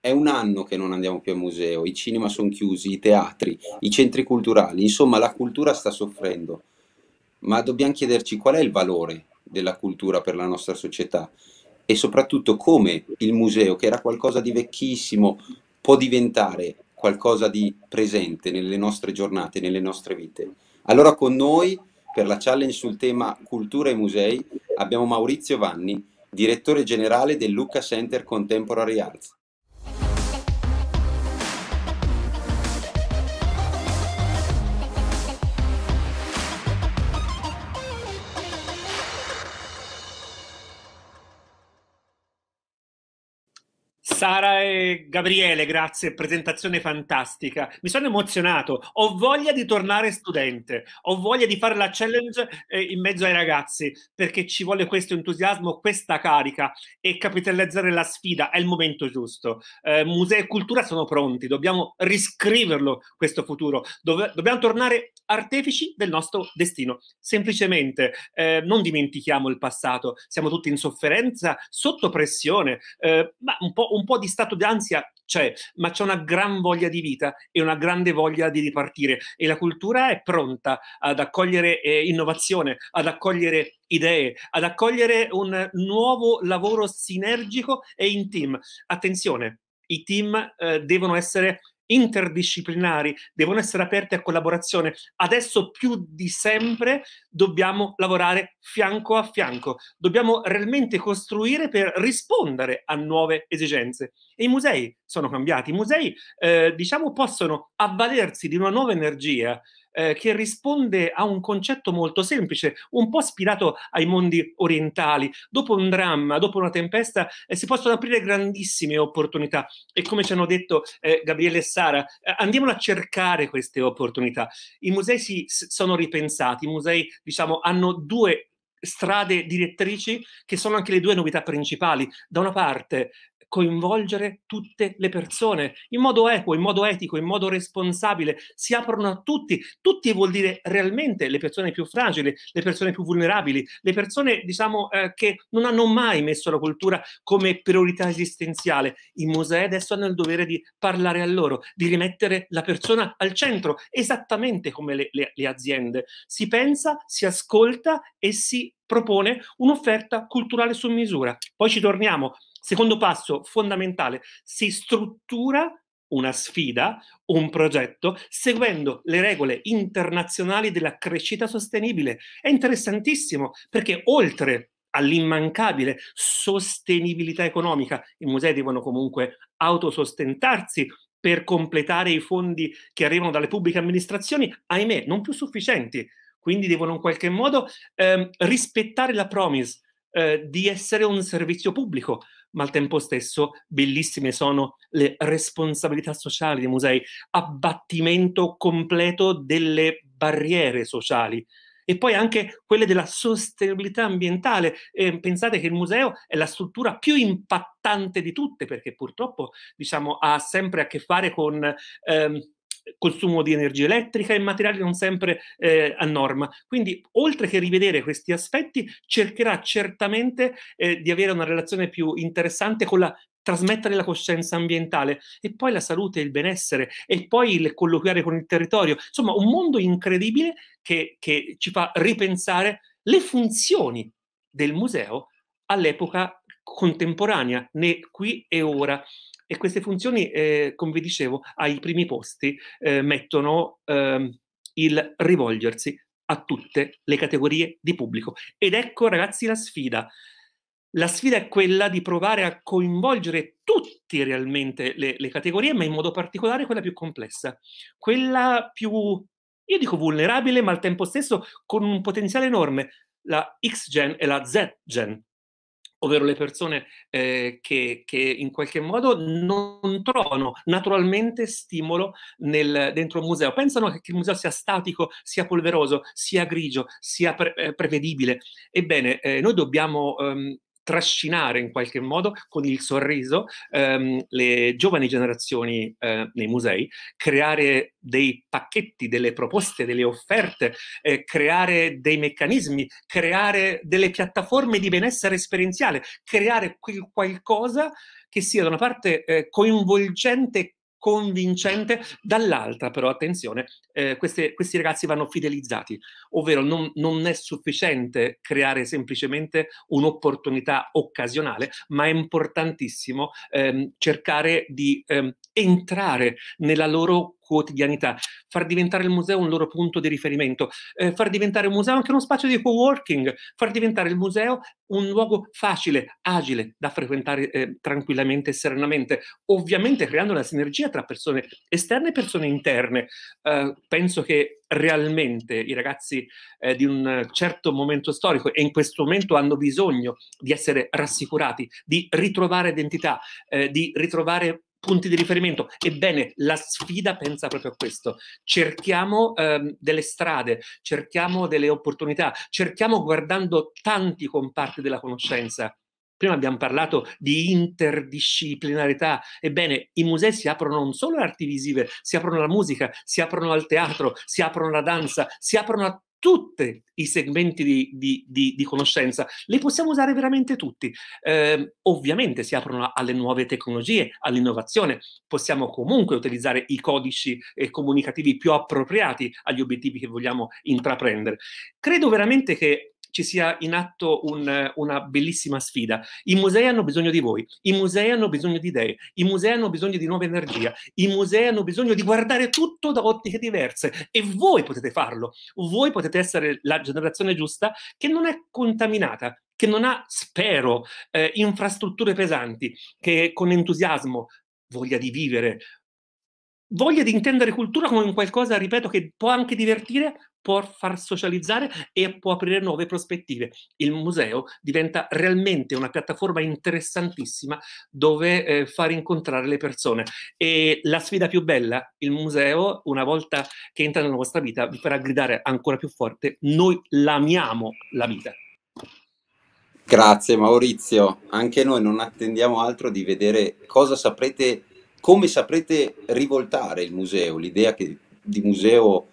È un anno che non andiamo più al museo, i cinema sono chiusi, i teatri, i centri culturali, insomma la cultura sta soffrendo. Ma dobbiamo chiederci qual è il valore della cultura per la nostra società e soprattutto come il museo, che era qualcosa di vecchissimo, può diventare qualcosa di presente nelle nostre giornate, nelle nostre vite. Allora con noi per la challenge sul tema cultura e musei abbiamo Maurizio Vanni, direttore generale del Lucca Center Contemporary Arts. Sara e Gabriele, grazie, presentazione fantastica. Mi sono emozionato, ho voglia di tornare studente, ho voglia di fare la challenge eh, in mezzo ai ragazzi, perché ci vuole questo entusiasmo, questa carica e capitalizzare la sfida, è il momento giusto. Eh, musei e cultura sono pronti, dobbiamo riscriverlo questo futuro, Dove, dobbiamo tornare artefici del nostro destino. Semplicemente eh, non dimentichiamo il passato, siamo tutti in sofferenza, sotto pressione, eh, ma un po' un po' di stato d'ansia c'è, ma c'è una gran voglia di vita e una grande voglia di ripartire e la cultura è pronta ad accogliere eh, innovazione, ad accogliere idee, ad accogliere un nuovo lavoro sinergico e in team. Attenzione, i team eh, devono essere interdisciplinari, devono essere aperte a collaborazione. Adesso più di sempre dobbiamo lavorare fianco a fianco, dobbiamo realmente costruire per rispondere a nuove esigenze. E i musei sono cambiati, i musei eh, diciamo possono avvalersi di una nuova energia eh, che risponde a un concetto molto semplice, un po' ispirato ai mondi orientali. Dopo un dramma, dopo una tempesta, eh, si possono aprire grandissime opportunità e come ci hanno detto eh, Gabriele e Sara, eh, andiamo a cercare queste opportunità. I musei si, sono ripensati, i musei diciamo, hanno due strade direttrici che sono anche le due novità principali. Da una parte coinvolgere tutte le persone in modo equo, in modo etico, in modo responsabile. Si aprono a tutti. Tutti vuol dire realmente le persone più fragili, le persone più vulnerabili, le persone diciamo eh, che non hanno mai messo la cultura come priorità esistenziale. I musei adesso hanno il dovere di parlare a loro, di rimettere la persona al centro, esattamente come le, le, le aziende. Si pensa, si ascolta e si propone un'offerta culturale su misura. Poi ci torniamo, Secondo passo fondamentale, si struttura una sfida, un progetto, seguendo le regole internazionali della crescita sostenibile. È interessantissimo perché oltre all'immancabile sostenibilità economica, i musei devono comunque autosostentarsi per completare i fondi che arrivano dalle pubbliche amministrazioni, ahimè, non più sufficienti. Quindi devono in qualche modo ehm, rispettare la promise eh, di essere un servizio pubblico, ma al tempo stesso bellissime sono le responsabilità sociali dei musei, abbattimento completo delle barriere sociali e poi anche quelle della sostenibilità ambientale. Eh, pensate che il museo è la struttura più impattante di tutte perché purtroppo diciamo, ha sempre a che fare con... Ehm, consumo di energia elettrica e materiali non sempre eh, a norma. Quindi, oltre che rivedere questi aspetti, cercherà certamente eh, di avere una relazione più interessante con la trasmettere la coscienza ambientale e poi la salute e il benessere e poi il colloquiare con il territorio. Insomma, un mondo incredibile che, che ci fa ripensare le funzioni del museo all'epoca contemporanea, né qui e ora. E queste funzioni, eh, come vi dicevo, ai primi posti eh, mettono eh, il rivolgersi a tutte le categorie di pubblico. Ed ecco, ragazzi, la sfida. La sfida è quella di provare a coinvolgere tutti realmente le, le categorie, ma in modo particolare quella più complessa, quella più io dico vulnerabile, ma al tempo stesso con un potenziale enorme, la X-Gen e la Z-Gen, ovvero le persone eh, che, che, in qualche modo non trovano naturalmente stimolo nel, dentro un museo. Pensano che il museo sia statico, sia polveroso, sia grigio, sia pre- eh, prevedibile. Ebbene, eh, noi dobbiamo ehm, trascinare in qualche modo con il sorriso ehm, le giovani generazioni eh, nei musei, creare dei pacchetti, delle proposte, delle offerte, eh, creare dei meccanismi, creare delle piattaforme di benessere esperienziale, creare quel qualcosa che sia da una parte eh, coinvolgente convincente, dall'altra però attenzione, eh, queste, questi ragazzi vanno fidelizzati, ovvero non, non, è sufficiente creare semplicemente un'opportunità occasionale, ma è importantissimo ehm, cercare di ehm, entrare nella loro quotidianità, far diventare il museo un loro punto di riferimento, eh, far diventare un museo anche uno spazio di co-working, far diventare il museo un luogo facile, agile da frequentare eh, tranquillamente e serenamente, ovviamente creando una sinergia tra persone esterne e persone interne. Eh, penso che realmente i ragazzi eh, di un certo momento storico e in questo momento hanno bisogno di essere rassicurati, di ritrovare identità, eh, di ritrovare punti di riferimento. Ebbene, la sfida pensa proprio a questo. Cerchiamo ehm, delle strade, cerchiamo delle opportunità, cerchiamo guardando tanti comparti della conoscenza. Prima abbiamo parlato di interdisciplinarità. Ebbene, i musei si aprono non solo alle arti visive, si aprono alla musica, si aprono al teatro, si aprono alla danza, si aprono a tutti i segmenti di, di, di, di, conoscenza, li possiamo usare veramente tutti. Eh, ovviamente si aprono alle nuove tecnologie, all'innovazione, possiamo comunque utilizzare i codici eh, comunicativi più appropriati agli obiettivi che vogliamo intraprendere. Credo veramente che ci sia in atto un, una bellissima sfida. I musei hanno bisogno di voi, i musei hanno bisogno di idee, i musei hanno bisogno di nuova energia, i musei hanno bisogno di guardare tutto da ottiche diverse e voi potete farlo, voi potete essere la generazione giusta che non è contaminata che non ha, spero, eh, infrastrutture pesanti, che con entusiasmo, voglia di vivere, voglia di intendere cultura come un qualcosa, ripeto, che può anche divertire, può far socializzare e può aprire nuove prospettive. Il museo diventa realmente una piattaforma interessantissima dove eh, far incontrare le persone. E la sfida più bella, il museo, una volta che entra nella vostra vita, vi farà gridare ancora più forte, noi l'amiamo la vita. Grazie Maurizio, anche noi non attendiamo altro di vedere cosa saprete come saprete rivoltare il museo, l'idea che di museo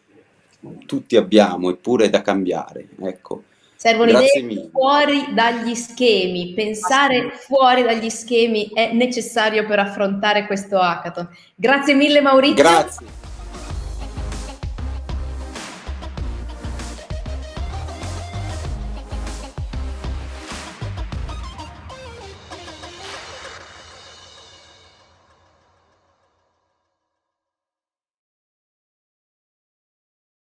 tutti abbiamo, eppure è da cambiare. Ecco. Servono Grazie idee mille. fuori dagli schemi, pensare fuori dagli schemi è necessario per affrontare questo hackathon. Grazie mille Maurizio. Grazie.